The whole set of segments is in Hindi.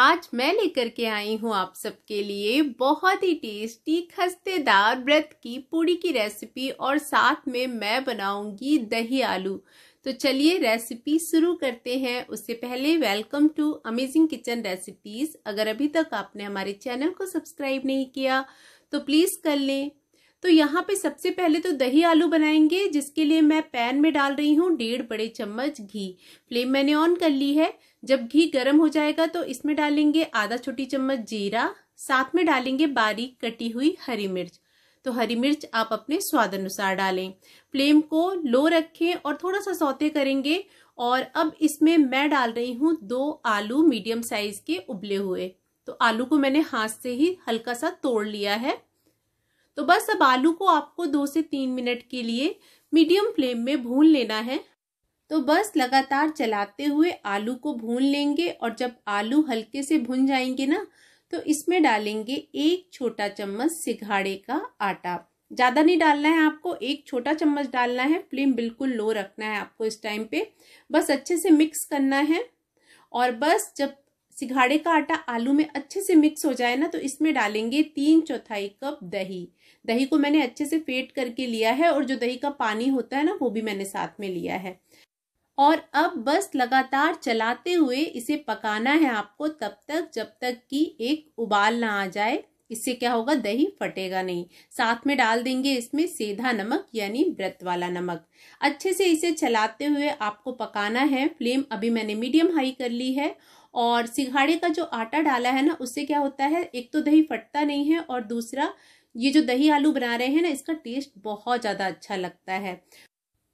आज मैं लेकर के आई हूँ आप सबके लिए बहुत ही टेस्टी खस्तेदार व्रत की पूड़ी की रेसिपी और साथ में मैं बनाऊंगी दही आलू तो चलिए रेसिपी शुरू करते हैं उससे पहले welcome to amazing kitchen recipes अगर अभी तक आपने हमारे चैनल को सब्सक्राइब नहीं किया तो प्लीज़ कर लें तो यहाँ पे सबसे पहले तो दही आलू बनाएंगे जिसके लिए मैं पैन में डाल रही हूँ डेढ़ बड़े चम्मच घी फ्लेम मैंने ऑन कर ली है जब घी गर्म हो जाएगा तो इसमें डालेंगे आधा छोटी चम्मच जीरा साथ में डालेंगे बारीक कटी हुई हरी मिर्च तो हरी मिर्च आप अपने स्वाद अनुसार डालें फ्लेम को लो रखें और थोड़ा सा सौते करेंगे और अब इसमें मैं डाल रही हूँ दो आलू मीडियम साइज के उबले हुए तो आलू को मैंने हाथ से ही हल्का सा तोड़ लिया है तो बस अब आलू को आपको दो से तीन मिनट के लिए मीडियम फ्लेम में भून लेना है तो बस लगातार चलाते हुए आलू को भून लेंगे और जब आलू हल्के से भुन जाएंगे ना तो इसमें डालेंगे एक छोटा चम्मच सिघाड़े का आटा ज़्यादा नहीं डालना है आपको एक छोटा चम्मच डालना है फ्लेम बिल्कुल लो रखना है आपको इस टाइम पे बस अच्छे से मिक्स करना है और बस जब सिघाड़े का आटा आलू में अच्छे से मिक्स हो जाए ना तो इसमें डालेंगे तीन चौथाई कप दही दही को मैंने अच्छे से फेट करके लिया है और जो दही का पानी होता है ना वो भी मैंने साथ में लिया है और अब बस लगातार चलाते हुए इसे पकाना है आपको तब तक जब तक कि एक उबाल ना आ जाए इससे क्या होगा दही फटेगा नहीं साथ में डाल देंगे इसमें सीधा नमक यानी व्रत वाला नमक अच्छे से इसे चलाते हुए आपको पकाना है फ्लेम अभी मैंने मीडियम हाई कर ली है और सिंघाड़े का जो आटा डाला है ना उससे क्या होता है एक तो दही फटता नहीं है और दूसरा ये जो दही आलू बना रहे हैं ना इसका टेस्ट बहुत ज़्यादा अच्छा लगता है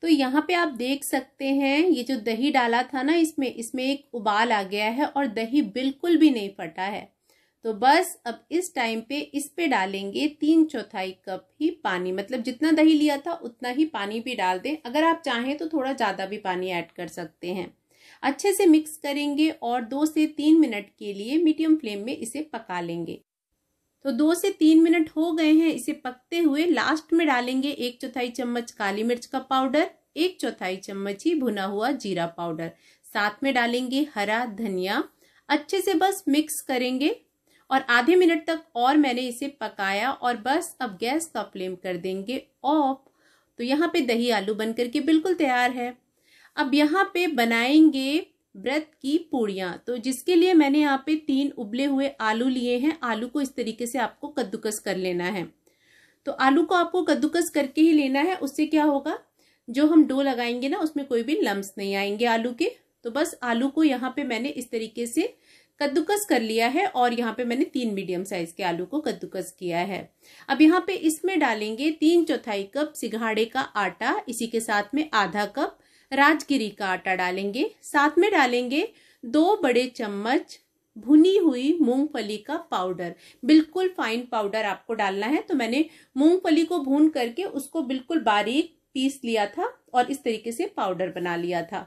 तो यहाँ पे आप देख सकते हैं ये जो दही डाला था ना इसमें इसमें एक उबाल आ गया है और दही बिल्कुल भी नहीं फटा है तो बस अब इस टाइम पे इस पे डालेंगे तीन चौथाई कप ही पानी मतलब जितना दही लिया था उतना ही पानी भी डाल दें अगर आप चाहें तो थोड़ा ज़्यादा भी पानी ऐड कर सकते हैं अच्छे से मिक्स करेंगे और दो से तीन मिनट के लिए मीडियम फ्लेम में इसे पका लेंगे तो दो से तीन मिनट हो गए हैं इसे पकते हुए लास्ट में डालेंगे एक चौथाई चम्मच काली मिर्च का पाउडर एक चौथाई चम्मच ही भुना हुआ जीरा पाउडर साथ में डालेंगे हरा धनिया अच्छे से बस मिक्स करेंगे और आधे मिनट तक और मैंने इसे पकाया और बस अब गैस का फ्लेम कर देंगे ऑफ तो यहाँ पे दही आलू बनकर के बिल्कुल तैयार है अब यहाँ पे बनाएंगे व्रत की पूड़ियाँ तो जिसके लिए मैंने यहाँ पे तीन उबले हुए आलू लिए हैं आलू को इस तरीके से आपको कद्दूकस कर लेना है तो आलू को आपको कद्दूकस करके ही लेना है उससे क्या होगा जो हम डो लगाएंगे ना उसमें कोई भी लम्ब नहीं आएंगे आलू के तो बस आलू को यहाँ पे मैंने इस तरीके से कद्दूकस कर लिया है और यहाँ पे मैंने तीन मीडियम साइज के आलू को कद्दूकस किया है अब यहाँ पे इसमें डालेंगे तीन चौथाई कप सिघाड़े का आटा इसी के साथ में आधा कप राजगिरी का आटा डालेंगे साथ में डालेंगे दो बड़े चम्मच भुनी हुई मूंगफली का पाउडर बिल्कुल फाइन पाउडर आपको डालना है तो मैंने मूंगफली को भून करके उसको बिल्कुल बारीक पीस लिया था और इस तरीके से पाउडर बना लिया था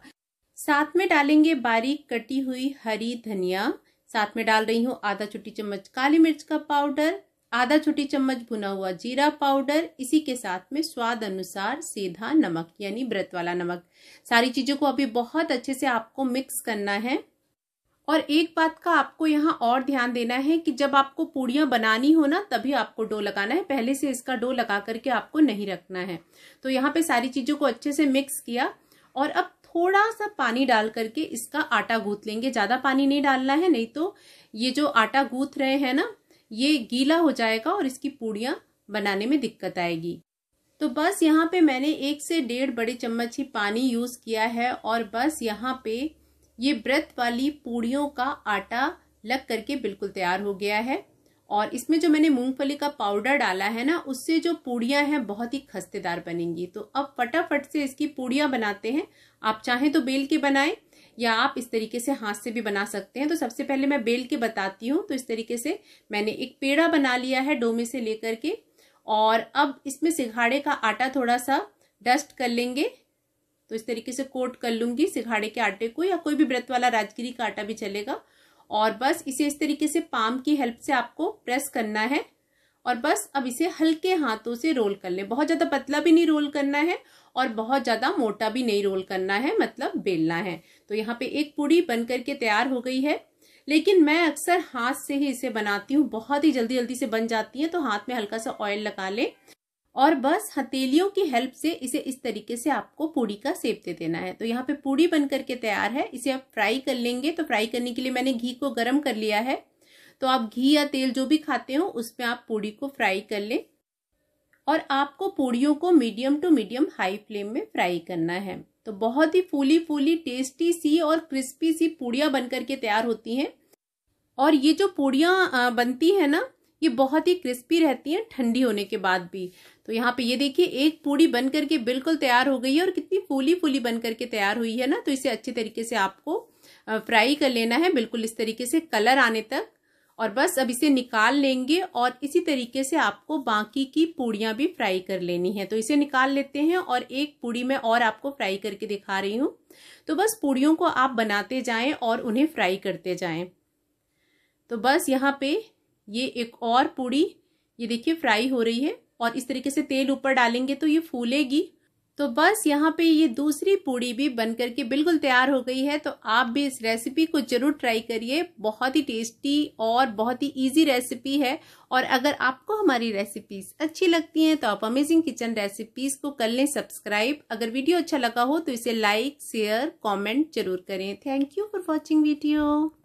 साथ में डालेंगे बारीक कटी हुई हरी धनिया साथ में डाल रही हूँ आधा छोटी चम्मच काली मिर्च का पाउडर आधा छोटी चम्मच भुना हुआ जीरा पाउडर इसी के साथ में स्वाद अनुसार सीधा नमक यानी व्रत वाला नमक सारी चीज़ों को अभी बहुत अच्छे से आपको मिक्स करना है और एक बात का आपको यहाँ और ध्यान देना है कि जब आपको पूड़ियाँ बनानी हो ना तभी आपको डो लगाना है पहले से इसका डो लगा करके आपको नहीं रखना है तो यहाँ पे सारी चीज़ों को अच्छे से मिक्स किया और अब थोड़ा सा पानी डाल करके इसका आटा गूंथ लेंगे ज़्यादा पानी नहीं डालना है नहीं तो ये जो आटा गूंथ रहे हैं ना ये गीला हो जाएगा और इसकी पूड़ियाँ बनाने में दिक्कत आएगी तो बस यहाँ पे मैंने एक से डेढ़ बड़े चम्मच ही पानी यूज़ किया है और बस यहाँ पे ये व्रत वाली पूड़ियों का आटा लग करके बिल्कुल तैयार हो गया है और इसमें जो मैंने मूंगफली का पाउडर डाला है ना उससे जो पूड़ियाँ हैं बहुत ही खस्तेदार बनेंगी तो अब फटाफट से इसकी पूड़ियाँ बनाते हैं आप चाहें तो बेल के बनाएं या आप इस तरीके से हाथ से भी बना सकते हैं तो सबसे पहले मैं बेल के बताती हूँ तो इस तरीके से मैंने एक पेड़ा बना लिया है डोमे से लेकर के और अब इसमें सिघाड़े का आटा थोड़ा सा डस्ट कर लेंगे तो इस तरीके से कोट कर लूँगी सिघाड़े के आटे को या कोई भी व्रत वाला राजगिरी का आटा भी चलेगा और बस इसे इस तरीके से पाम की हेल्प से आपको प्रेस करना है और बस अब इसे हल्के हाथों से रोल कर लें बहुत ज़्यादा पतला भी नहीं रोल करना है और बहुत ज़्यादा मोटा भी नहीं रोल करना है मतलब बेलना है तो यहाँ पे एक पूड़ी बन करके तैयार हो गई है लेकिन मैं अक्सर हाथ से ही इसे बनाती हूँ बहुत ही जल्दी जल्दी से बन जाती है तो हाथ में हल्का सा ऑयल लगा लें और बस हथेलियों की हेल्प से इसे इस तरीके से आपको पूड़ी का सेप दे देना है तो यहाँ पे पूड़ी बन करके तैयार है इसे आप फ्राई कर लेंगे तो फ्राई करने के लिए मैंने घी को गर्म कर लिया है तो आप घी या तेल जो भी खाते हो उसमें आप पूड़ी को फ्राई कर लें और आपको पूड़ियों को medium to medium high flame में फ्राई करना है तो बहुत ही फूली फूली टेस्टी सी और क्रिस्पी सी पूड़ियाँ बन करके तैयार होती हैं और ये जो पूड़ियाँ बनती है ना ये बहुत ही क्रिस्पी रहती हैं ठंडी होने के बाद भी तो यहाँ पे ये देखिए एक पूड़ी बन करके बिल्कुल तैयार हो गई है और कितनी फूली फूली बन करके तैयार हुई है ना तो इसे अच्छे तरीके से आपको फ्राई कर लेना है बिल्कुल इस तरीके से कलर आने तक और बस अब इसे निकाल लेंगे और इसी तरीके से आपको बाकी की पूड़ियाँ भी फ्राई कर लेनी है तो इसे निकाल लेते हैं और एक पूड़ी मैं और आपको फ्राई करके दिखा रही हूँ तो बस पूड़ियों को आप बनाते जाएं और उन्हें फ्राई करते जाएं तो बस यहाँ पे ये एक और पूड़ी ये देखिए फ्राई हो रही है और इस तरीके से तेल ऊपर डालेंगे तो ये फूलेगी तो बस यहाँ पे ये दूसरी पूड़ी भी बन करके बिल्कुल तैयार हो गई है तो आप भी इस रेसिपी को ज़रूर ट्राई करिए बहुत ही टेस्टी और बहुत ही इजी रेसिपी है और अगर आपको हमारी रेसिपीज़ अच्छी लगती हैं तो आप अमेजिंग किचन रेसिपीज़ को कर लें सब्सक्राइब अगर वीडियो अच्छा लगा हो तो इसे लाइक शेयर कॉमेंट जरूर करें thank you for watching video